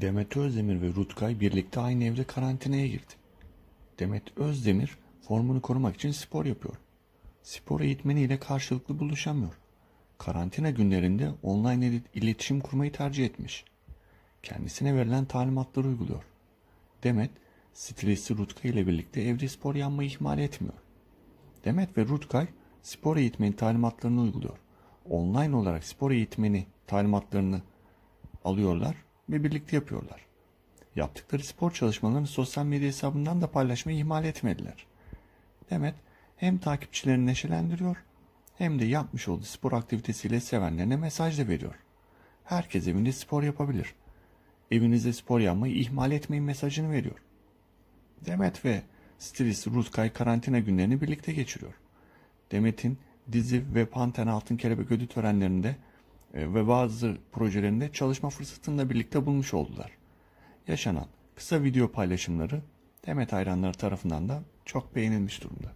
Demet Özdemir ve Rutkay birlikte aynı evde karantinaya girdi. Demet Özdemir formunu korumak için spor yapıyor. Spor eğitmeniyle karşılıklı buluşamıyor. Karantina günlerinde online iletişim kurmayı tercih etmiş. Kendisine verilen talimatları uyguluyor. Demet, stilisti Rutkay ile birlikte evde spor yapmayı ihmal etmiyor. Demet ve Rutkay spor eğitmeni talimatlarını uyguluyor. Online olarak spor eğitmeni talimatlarını alıyorlar ve birlikte yapıyorlar. Yaptıkları spor çalışmalarını sosyal medya hesabından da paylaşmayı ihmal etmediler. Demet hem takipçilerini neşelendiriyor hem de yapmış olduğu spor aktivitesiyle sevenlerine mesaj da veriyor. Herkes evinde spor yapabilir. Evinizde spor yapmayı ihmal etmeyin mesajını veriyor. Demet ve stilist Rutkay karantina günlerini birlikte geçiriyor. Demet'in dizi ve Panten Altın Kelebek ödül törenlerinde e, ve bazı projelerinde çalışma fırsatını birlikte bulmuş oldular. Yaşanan kısa video paylaşımları Demet hayranları tarafından da çok beğenilmiş durumda.